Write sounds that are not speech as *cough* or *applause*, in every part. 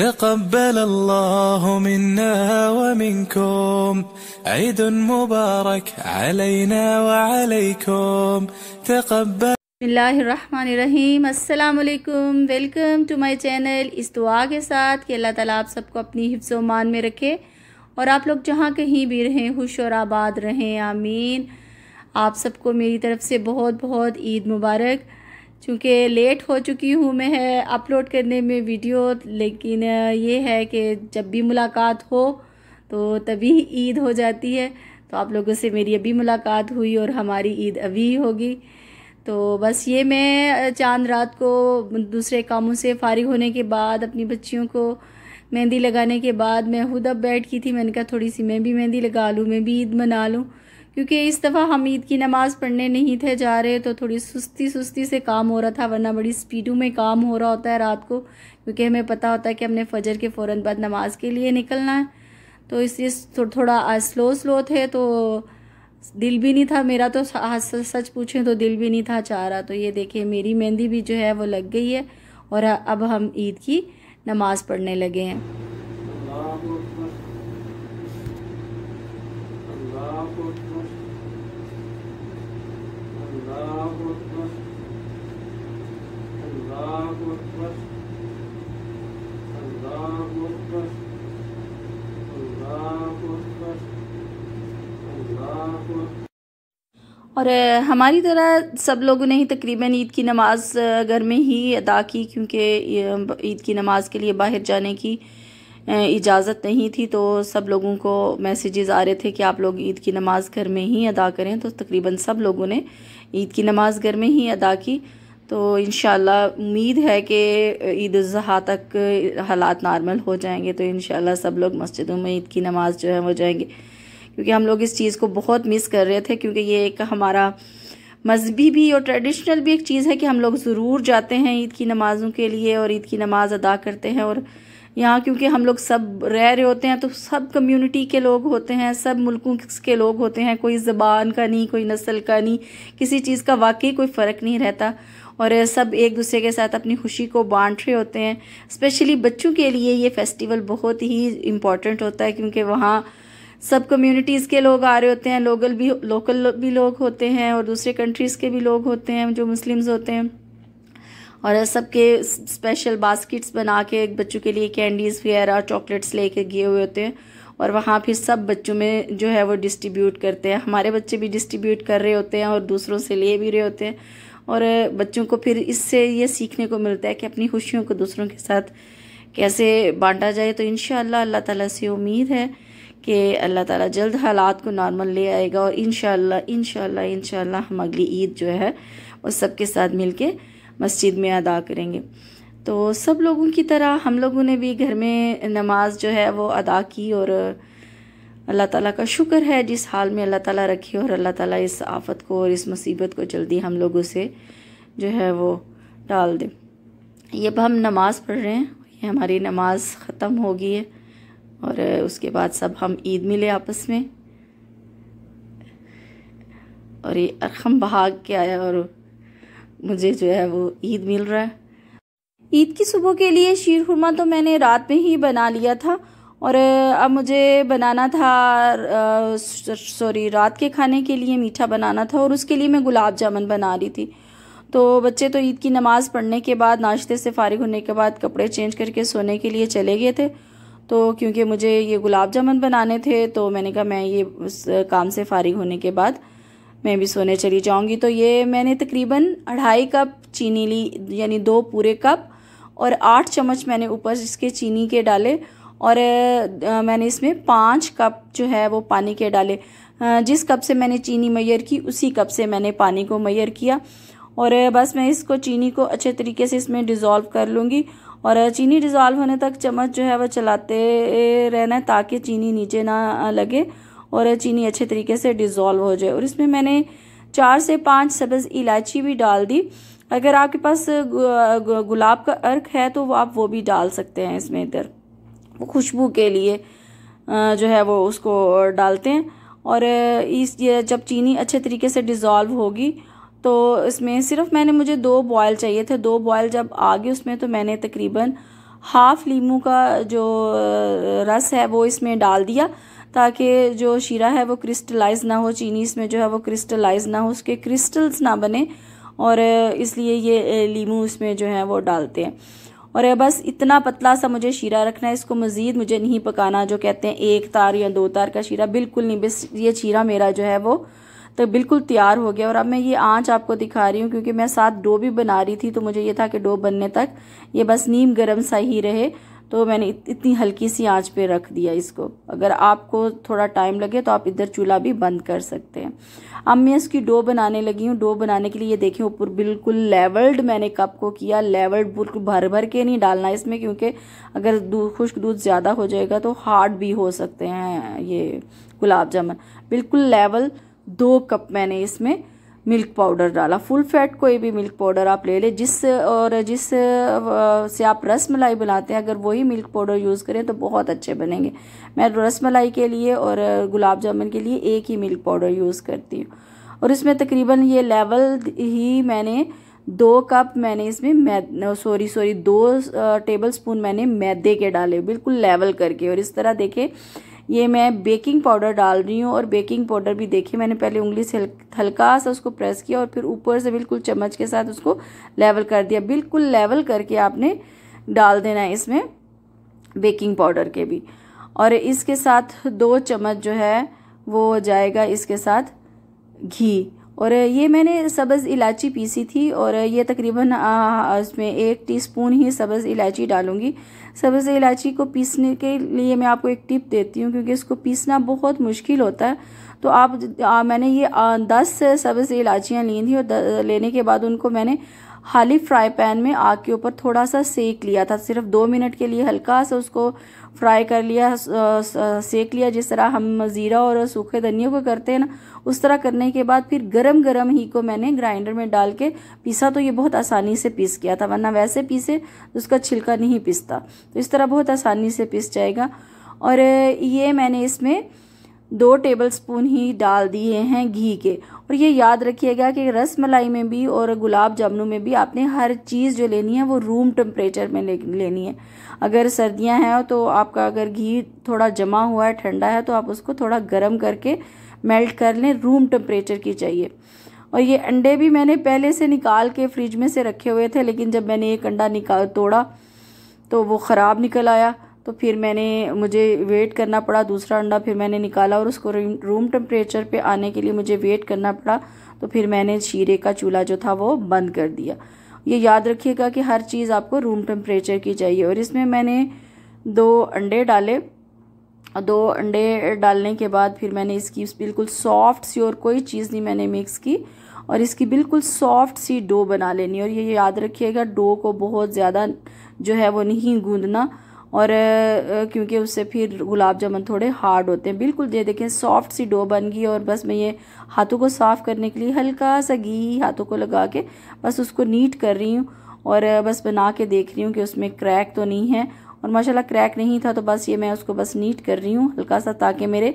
تقبل الله منا ومنكم عيد مبارك علينا وعليكم تقبل रहीम अस्सलाम वालेकुम welcome to my channel इस दुआ के साथ कि अल्लाह ताला आप सबको अपनी हिफ्स मान में रखे और आप लोग जहाँ कहीं भी रहें खुश और आबाद रहें आमीन आप सबको मेरी तरफ़ से बहुत बहुत ईद मुबारक चूँकि लेट हो चुकी हूँ मैं अपलोड करने में वीडियो लेकिन ये है कि जब भी मुलाकात हो तो तभी ईद हो जाती है तो आप लोगों से मेरी अभी मुलाकात हुई और हमारी ईद अभी होगी तो बस ये मैं चांद रात को दूसरे कामों से फारिग होने के बाद अपनी बच्चियों को मेहंदी लगाने के बाद मैं खुद अब बैठ की थी मैंने कहा थोड़ी सी मैं भी मेहंदी लगा लूँ मैं भी ईद मना लूँ क्योंकि इस दफ़ा हम ईद की नमाज़ पढ़ने नहीं थे जा रहे तो थोड़ी सुस्ती सुस्ती से काम हो रहा था वरना बड़ी स्पीडों में काम हो रहा होता है रात को क्योंकि हमें पता होता है कि हमने फजर के फ़ौर बाद नमाज के लिए निकलना है तो इसलिए थो, थोड़ा स्लो स्लो थे तो दिल भी नहीं था मेरा तो सच पूछें तो दिल भी नहीं था चाह रहा तो ये देखें मेरी मेहंदी भी जो है वो लग गई है और अब हम ईद की नमाज़ पढ़ने लगे हैं और हमारी तरह सब लोगों ने ही तकरीबन ईद की नमाज़ घर में ही अदा की क्योंकि ईद की नमाज़ के लिए बाहर जाने की इजाज़त नहीं थी तो सब लोगों को मैसेजेस आ रहे थे कि आप लोग ईद की नमाज़ घर में ही अदा करें तो तकरीबन सब लोगों ने ईद की नमाज़ घर में ही अदा की तो इन उम्मीद है कि ईद अजहा तक हालात नॉर्मल हो जाएंगे तो इन सब लोग मस्जिदों में ईद की नमाज़ जो है वो जाएंगे क्योंकि हम लोग इस चीज़ को बहुत मिस कर रहे थे क्योंकि ये एक हमारा मजहबी भी और ट्रेडिशनल भी एक चीज़ है कि हम लोग ज़रूर जाते हैं ईद की नमाज़ों के लिए और ईद की नमाज़ अदा करते हैं और यहाँ क्योंकि हम लोग सब रह रहे होते हैं तो सब कम्युनिटी के लोग होते हैं सब मुल्कों के लोग होते हैं कोई ज़बान का नहीं कोई नस्ल का नहीं किसी चीज़ का वाकई कोई फ़र्क नहीं रहता और सब एक दूसरे के साथ अपनी खुशी को बांट रहे होते हैं स्पेशली बच्चों के लिए ये फेस्टिवल बहुत ही इम्पॉर्टेंट होता है क्योंकि वहाँ सब कम्युनिटीज़ के लोग आ रहे होते हैं लोकल भी लोकल भी लोग होते हैं और दूसरे कंट्रीज़ के भी लोग होते हैं जो मुस्लिम्स होते हैं और सबके स्पेशल बास्केट्स बना के बच्चों के लिए कैंडीज़ वगैरह चॉकलेट्स लेके गए हुए होते हैं और वहाँ फिर सब बच्चों में जो है वो डिस्ट्रीब्यूट करते हैं हमारे बच्चे भी डिस्ट्रीब्यूट कर रहे होते हैं और दूसरों से ले भी रहे होते हैं और बच्चों को फिर इससे ये सीखने को मिलता है कि अपनी खुशियों को दूसरों के साथ कैसे बांटा जाए तो इन अल्लाह ताला से उम्मीद है कि अल्लाह ताला जल्द हालात को नॉर्मल ले आएगा और इन शाला इन हम अगली ईद जो है वो सबके साथ मिल मस्जिद में अदा करेंगे तो सब लोगों की तरह हम लोगों ने भी घर में नमाज जो है वो अदा की और अल्लाह ताला का शुक्र है जिस हाल में अल्लाह ताला रखी और अल्लाह ताला इस आफत को और इस मुसीबत को जल्दी हम लोगों से जो है वो डाल दे ये अब हम नमाज़ पढ़ रहे हैं ये हमारी नमाज ख़त्म हो गई है और उसके बाद सब हम ईद मिले आपस में और ये अरखम भाग के आया और मुझे जो है वो ईद मिल रहा है ईद की सुबह के लिए शीर खुरमा तो मैंने रात में ही बना लिया था और अब मुझे बनाना था सॉरी रात के खाने के लिए मीठा बनाना था और उसके लिए मैं गुलाब जामुन बना रही थी तो बच्चे तो ईद की नमाज़ पढ़ने के बाद नाश्ते से फारिग होने के बाद कपड़े चेंज करके सोने के लिए चले गए थे तो क्योंकि मुझे ये गुलाब जामुन बनाने थे तो मैंने कहा मैं ये उस काम से फारिग होने के बाद मैं भी सोने चली जाऊँगी तो ये मैंने तकरीबन अढ़ाई कप चीनी ली यानी दो पूरे कप और आठ चम्मच मैंने ऊपर इसके चीनी के डाले और मैंने इसमें पाँच कप जो है वो पानी के डाले जिस कप से मैंने चीनी मैयर की उसी कप से मैंने पानी को मैयर किया और बस मैं इसको चीनी को अच्छे तरीके से इसमें डिज़ोल्व कर लूँगी और चीनी डिज़ोल्व होने तक चम्मच जो है वह चलाते रहना है ताकि चीनी नीचे ना लगे और चीनी अच्छे तरीके से डिज़ोल्व हो जाए और इसमें मैंने चार से पाँच सब्ज़ इलायची भी डाल दी अगर आपके पास गुलाब का अर्क है तो आप वो भी डाल सकते हैं इसमें इधर वो खुशबू के लिए जो है वो उसको डालते हैं और इस ये जब चीनी अच्छे तरीके से डिज़ोल्व होगी तो इसमें सिर्फ मैंने मुझे दो बॉयल चाहिए थे दो बॉयल जब आ गए उसमें तो मैंने तकरीबन हाफ़ लीमू का जो रस है वो इसमें डाल दिया ताकि जो शीरा है वो क्रिस्टलाइज ना हो चीनी इसमें जो है वो क्रिस्टलाइज ना हो उसके क्रिस्टल्स ना बने और इसलिए ये लीमू इसमें जो है वो डालते हैं और बस इतना पतला सा मुझे शीरा रखना है इसको मज़ीद मुझे नहीं पकाना जो कहते हैं एक तार या दो तार का शीरा बिल्कुल नहीं बस ये शीरा मेरा जो है वो तो बिल्कुल तैयार हो गया और अब मैं ये आँच आपको दिखा रही हूँ क्योंकि मैं साथ डो भी बना रही थी तो मुझे ये था कि डो बनने तक ये बस नीम गर्म सा ही रहे तो मैंने इतनी हल्की सी आंच पे रख दिया इसको अगर आपको थोड़ा टाइम लगे तो आप इधर चूल्हा भी बंद कर सकते हैं अब मैं इसकी डो बनाने लगी हूँ डो बनाने के लिए ये देखें ऊपर बिल्कुल लेवल्ड मैंने कप को किया लेवल्ड बिल्कुल भर भर के नहीं डालना इसमें क्योंकि अगर दूध खुश्क दूध ज़्यादा हो जाएगा तो हार्ड भी हो सकते हैं ये गुलाब जामुन बिल्कुल लेवल दो कप मैंने इसमें मिल्क पाउडर डाला फुल फैट कोई भी मिल्क पाउडर आप ले लें जिस और जिस से आप रस मलाई बनाते हैं अगर वही मिल्क पाउडर यूज़ करें तो बहुत अच्छे बनेंगे मैं रस मलाई के लिए और गुलाब जामुन के लिए एक ही मिल्क पाउडर यूज़ करती हूँ और इसमें तकरीबन ये लेवल ही मैंने दो कप मैंने इसमें मैद सॉरी सॉरी दो टेबल स्पून मैंने मैदे के डाले बिल्कुल लेवल करके और इस तरह देखें ये मैं बेकिंग पाउडर डाल रही हूँ और बेकिंग पाउडर भी देखिए मैंने पहले उंगली से हल्का सा उसको प्रेस किया और फिर ऊपर से बिल्कुल चम्मच के साथ उसको लेवल कर दिया बिल्कुल लेवल करके आपने डाल देना है इसमें बेकिंग पाउडर के भी और इसके साथ दो चम्मच जो है वो हो जाएगा इसके साथ घी और ये मैंने सब्ज़ इलायची पीसी थी और ये तकरीबन इसमें एक टीस्पून ही सब्ज़ इलायची डालूंगी सब्ज़ इलायची को पीसने के लिए मैं आपको एक टिप देती हूँ क्योंकि इसको पीसना बहुत मुश्किल होता है तो आप आ, मैंने ये आ, दस सब्ज़ इलायचियाँ ली थी और द, लेने के बाद उनको मैंने हाली फ्राई पैन में आग के ऊपर थोड़ा सा सेक लिया था सिर्फ दो मिनट के लिए हल्का सा उसको फ्राई कर लिया सेक लिया जिस तरह हम ज़ीरा और सूखे धनिया को करते हैं ना उस तरह करने के बाद फिर गरम गरम ही को मैंने ग्राइंडर में डाल के पीसा तो ये बहुत आसानी से पीस गया था वरना वैसे पीसे तो उसका छिलका नहीं पीसता तो इस तरह बहुत आसानी से पीस जाएगा और ये मैंने इसमें दो टेबल स्पून ही डाल दिए हैं घी के और ये याद रखिएगा कि रस मलाई में भी और गुलाब जामुन में भी आपने हर चीज़ जो लेनी है वो रूम टेम्परेचर में ले, लेनी है अगर सर्दियां हैं तो आपका अगर घी थोड़ा जमा हुआ है ठंडा है तो आप उसको थोड़ा गर्म करके मेल्ट कर लें रूम टेम्परेचर की चाहिए और ये अंडे भी मैंने पहले से निकाल के फ्रिज में से रखे हुए थे लेकिन जब मैंने एक अंडा निकाल तोड़ा तो वो ख़राब निकल आया तो फिर मैंने मुझे वेट करना पड़ा दूसरा अंडा फिर मैंने निकाला और उसको रूम टेम्परेचर पे आने के लिए मुझे वेट करना पड़ा तो फिर मैंने शीरे का चूल्हा जो था वो बंद कर दिया ये याद रखिएगा कि हर चीज़ आपको रूम टेम्परेचर की चाहिए और इसमें मैंने दो अंडे डाले दो अंडे डालने के बाद फिर मैंने इसकी बिल्कुल सॉफ्ट सी और कोई चीज़ नहीं मैंने मिक्स की और इसकी बिल्कुल सॉफ्ट सी डो बना लेनी और ये याद रखिएगा डो को बहुत ज़्यादा जो है वो नहीं गूंदना और क्योंकि उससे फिर गुलाब जामुन थोड़े हार्ड होते हैं बिल्कुल ये देखें सॉफ्ट सी डो बन गई और बस मैं ये हाथों को साफ़ करने के लिए हल्का सा घी हाथों को लगा के बस उसको नीट कर रही हूँ और बस बना के देख रही हूँ कि उसमें क्रैक तो नहीं है और माशाल्लाह क्रैक नहीं था तो बस ये मैं उसको बस नीट कर रही हूँ हल्का सा ताकि मेरे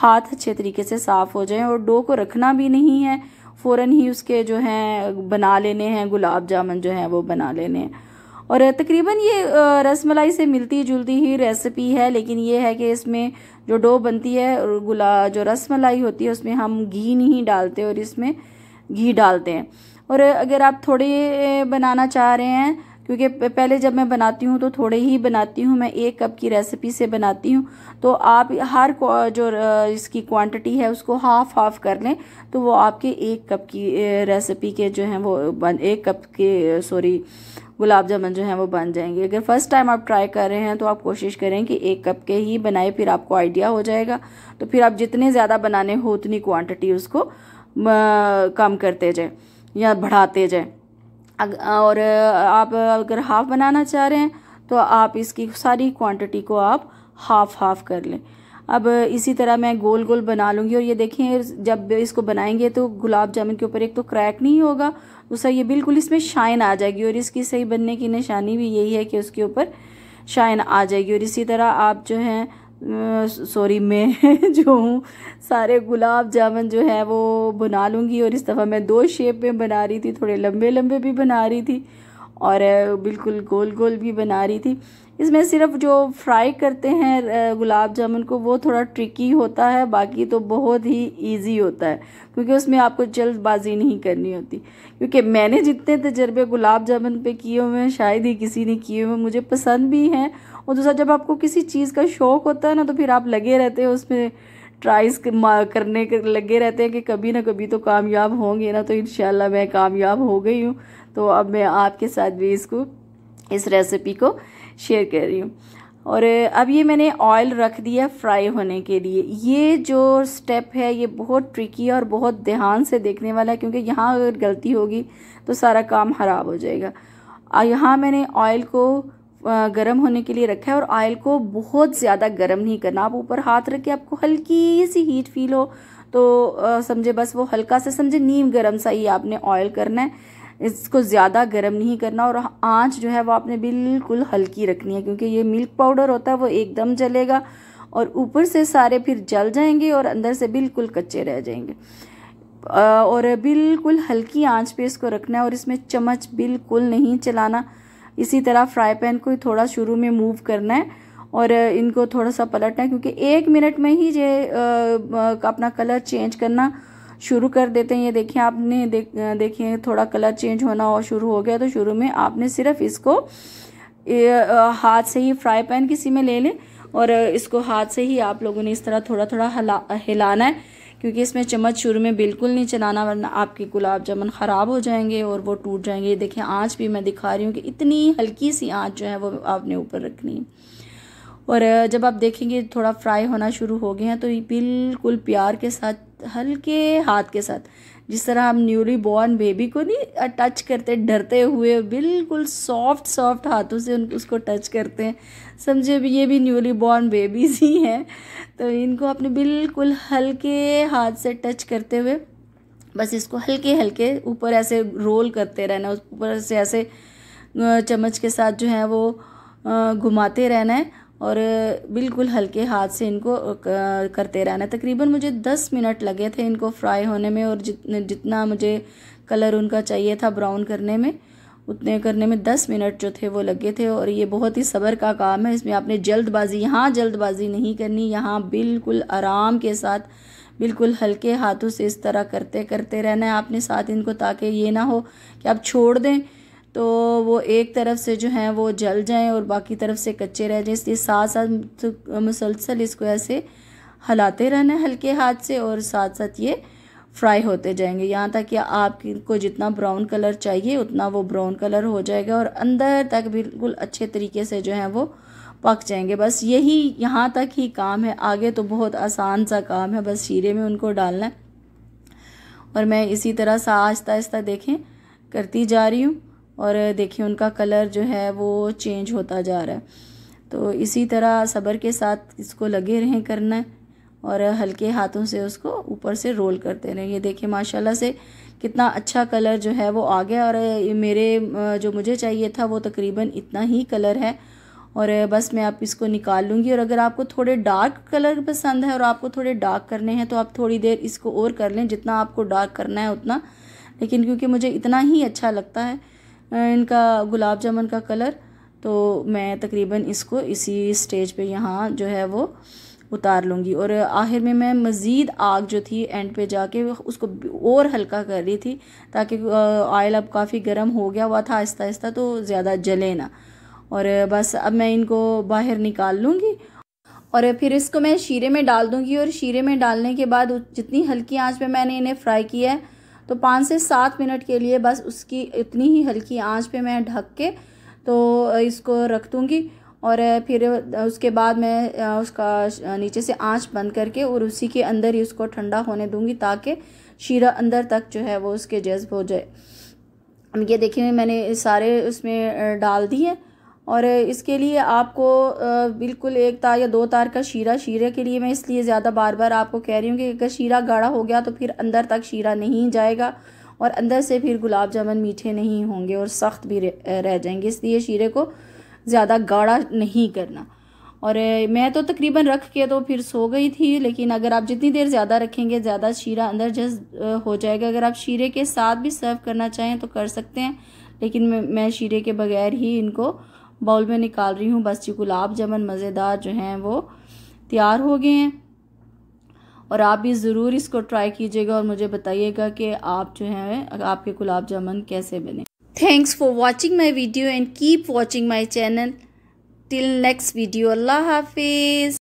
हाथ अच्छे तरीके से साफ़ हो जाए और डो को रखना भी नहीं है फ़ौर ही उसके जो हैं बना लेने हैं गुलाब जामुन जो हैं वो बना लेने हैं और तकरीबन ये रसमलाई से मिलती जुलती ही रेसिपी है लेकिन ये है कि इसमें जो डो बनती है और गुला जो रसमलाई होती है उसमें हम घी नहीं डालते और इसमें घी डालते हैं और अगर आप थोड़े बनाना चाह रहे हैं क्योंकि पहले जब मैं बनाती हूँ तो थोड़े ही बनाती हूँ मैं एक कप की रेसिपी से बनाती हूँ तो आप हर जो इसकी क्वांटिटी है उसको हाफ हाफ कर लें तो वो आपके एक कप की रेसिपी के जो हैं वो एक कप के सॉरी गुलाब जामुन जो हैं वो बन जाएंगे अगर फर्स्ट टाइम आप ट्राई कर रहे हैं तो आप कोशिश करें कि एक कप के ही बनाए फिर आपको आइडिया हो जाएगा तो फिर आप जितने ज़्यादा बनाने हो उतनी क्वांटिटी उसको कम करते जाएँ या बढ़ाते जाए और आप अगर हाफ़ बनाना चाह रहे हैं तो आप इसकी सारी क्वांटिटी को आप हाफ़ हाफ़ कर लें अब इसी तरह मैं गोल गोल बना लूँगी और ये देखें जब इसको बनाएंगे तो गुलाब जामुन के ऊपर एक तो क्रैक नहीं होगा दूसरा ये बिल्कुल इसमें शाइन आ जाएगी और इसकी सही बनने की निशानी भी यही है कि उसके ऊपर शाइन आ जाएगी और इसी तरह आप जो हैं सॉरी मैं *laughs* जो हूँ सारे गुलाब जामुन जो है वो बना लूँगी और इस दफ़ा मैं दो शेप में बना रही थी थोड़े लंबे लंबे भी बना रही थी और बिल्कुल गोल गोल भी बना रही थी इसमें सिर्फ जो फ्राई करते हैं गुलाब जामुन को वो थोड़ा ट्रिकी होता है बाकी तो बहुत ही इजी होता है क्योंकि उसमें आपको जल्दबाजी नहीं करनी होती क्योंकि मैंने जितने तजर्बे गुलाब जामुन पे किए हुए हैं शायद ही किसी ने किए हुए मुझे पसंद भी हैं और दूसरा जब आपको किसी चीज़ का शौक़ होता है ना तो फिर आप लगे रहते हैं उसमें ट्राइज करने के लगे रहते हैं कि कभी ना कभी तो कामयाब होंगे ना तो इन मैं कामयाब हो गई हूँ तो अब मैं आपके साथ भी इसको इस रेसिपी को शेयर कर रही हूँ और अब ये मैंने ऑयल रख दिया फ्राई होने के लिए ये जो स्टेप है ये बहुत ट्रिकी है और बहुत ध्यान से देखने वाला है क्योंकि यहाँ अगर गलती होगी तो सारा काम ख़राब हो जाएगा यहाँ मैंने ऑयल को गर्म होने के लिए रखा है और ऑयल को बहुत ज़्यादा गर्म नहीं करना आप ऊपर हाथ रख के आपको हल्की सी हीट फील हो तो समझे बस वो हल्का सा समझे नीम गर्म सा ही आपने ऑयल करना है इसको ज़्यादा गर्म नहीं करना और आंच जो है वो आपने बिल्कुल हल्की रखनी है क्योंकि ये मिल्क पाउडर होता है वो एकदम जलेगा और ऊपर से सारे फिर जल जाएंगे और अंदर से बिल्कुल कच्चे रह जाएंगे और बिल्कुल हल्की आंच पे इसको रखना है और इसमें चम्मच बिल्कुल नहीं चलाना इसी तरह फ्राई पैन को थोड़ा शुरू में मूव करना है और इनको थोड़ा सा पलटना है क्योंकि एक मिनट में ही ये अपना कलर चेंज करना शुरू कर देते हैं ये देखिए आपने देख देखिए थोड़ा कलर चेंज होना और शुरू हो गया तो शुरू में आपने सिर्फ इसको हाथ से ही फ्राई पैन किसी में ले लें और इसको हाथ से ही आप लोगों ने इस तरह थोड़ा थोड़ा हिला हिलाना है क्योंकि इसमें चम्मच शुरू में बिल्कुल नहीं चलाना वरना आपके गुलाब जामुन ख़राब हो जाएंगे और वो टूट जाएंगे देखें आँच भी मैं दिखा रही हूँ कि इतनी हल्की सी आँच जो है वो आपने ऊपर रखनी है और जब आप देखेंगे थोड़ा फ्राई होना शुरू हो गए हैं तो बिल्कुल प्यार के साथ हल्के हाथ के साथ जिस तरह हम न्यूली बॉर्न बेबी को नहीं टच करते डरते हुए बिल्कुल सॉफ्ट सॉफ्ट हाथों से उन उसको टच करते हैं समझे ये भी न्यूली बॉर्न बेबीज ही हैं तो इनको आपने बिल्कुल हल्के हाथ से टच करते हुए बस इसको हल्के हल्के ऊपर ऐसे रोल करते रहना ऊपर से ऐसे चम्मच के साथ जो है वो घुमाते रहना है और बिल्कुल हल्के हाथ से इनको करते रहना तकरीबन मुझे दस मिनट लगे थे इनको फ्राई होने में और जितने जितना मुझे कलर उनका चाहिए था ब्राउन करने में उतने करने में दस मिनट जो थे वो लगे थे और ये बहुत ही सब्र का काम है इसमें आपने जल्दबाजी यहाँ जल्दबाजी नहीं करनी यहाँ बिल्कुल आराम के साथ बिल्कुल हल्के हाथों से इस तरह करते करते रहना है आपने साथ इनको ताकि ये ना हो कि आप छोड़ दें तो वो एक तरफ से जो हैं वो जल जाएं और बाकी तरफ से कच्चे रह जाएं इसलिए साथ साथ तो मुसलसल इसको ऐसे हलाते रहना हल्के हाथ से और साथ साथ ये फ्राई होते जाएंगे यहाँ तक कि आपको जितना ब्राउन कलर चाहिए उतना वो ब्राउन कलर हो जाएगा और अंदर तक बिल्कुल अच्छे तरीके से जो है वो पक जाएंगे बस यही यहाँ तक ही काम है आगे तो बहुत आसान सा काम है बस शीरे में उनको डालना और मैं इसी तरह सा आहिस्ता आहिस्ता देखें करती जा रही हूँ और देखिए उनका कलर जो है वो चेंज होता जा रहा है तो इसी तरह सब्र के साथ इसको लगे रहें करना और हल्के हाथों से उसको ऊपर से रोल करते रहें ये देखिए माशाल्लाह से कितना अच्छा कलर जो है वो आ गया और मेरे जो मुझे चाहिए था वो तकरीबन इतना ही कलर है और बस मैं आप इसको निकाल लूँगी और अगर आपको थोड़े डार्क कलर पसंद है और आपको थोड़े डार्क करने हैं तो आप थोड़ी देर इसको और कर लें जितना आपको डार्क करना है उतना लेकिन क्योंकि मुझे इतना ही अच्छा लगता है इनका गुलाब जामुन का कलर तो मैं तकरीबन इसको इसी स्टेज पे यहाँ जो है वो उतार लूँगी और आखिर में मैं मज़ीद आग जो थी एंड पे जाके उसको और हल्का कर रही थी ताकि ऑयल अब काफ़ी गर्म हो गया हुआ था आहिस्ता आहिस्ता तो ज़्यादा जले ना और बस अब मैं इनको बाहर निकाल लूँगी और फिर इसको मैं शीरे में डाल दूँगी और शीरे में डालने के बाद जितनी हल्की आँच पर मैंने इन्हें फ्राई किया है तो पाँच से सात मिनट के लिए बस उसकी इतनी ही हल्की आंच पे मैं ढक के तो इसको रख दूँगी और फिर उसके बाद मैं उसका नीचे से आंच बंद करके और उसी के अंदर ही उसको ठंडा होने दूँगी ताकि शीरा अंदर तक जो है वो उसके जज्ब हो जाए ये देखिए मैंने सारे उसमें डाल दिए और इसके लिए आपको बिल्कुल एक तार या दो तार का शीरा शीरे के लिए मैं इसलिए ज़्यादा बार बार आपको कह रही हूँ कि अगर शीरा गाढ़ा हो गया तो फिर अंदर तक शीरा नहीं जाएगा और अंदर से फिर गुलाब जामुन मीठे नहीं होंगे और सख्त भी रह जाएंगे इसलिए शीरे को ज़्यादा गाढ़ा नहीं करना और मैं तो तकरीबन रख के तो फिर सो गई थी लेकिन अगर आप जितनी देर ज़्यादा रखेंगे ज़्यादा शीरा अंदर जज हो जाएगा अगर आप शीरे के साथ भी सर्व करना चाहें तो कर सकते हैं लेकिन मैं शीरे के बगैर ही इनको बाउल में निकाल रही हूँ बस ये गुलाब जामुन मज़ेदार जो हैं वो तैयार हो गए हैं और आप भी ज़रूर इसको ट्राई कीजिएगा और मुझे बताइएगा कि आप जो हैं आपके गुलाब जामुन कैसे बने thanks for watching my video and keep watching my channel till next video अल्लाह हाफिज़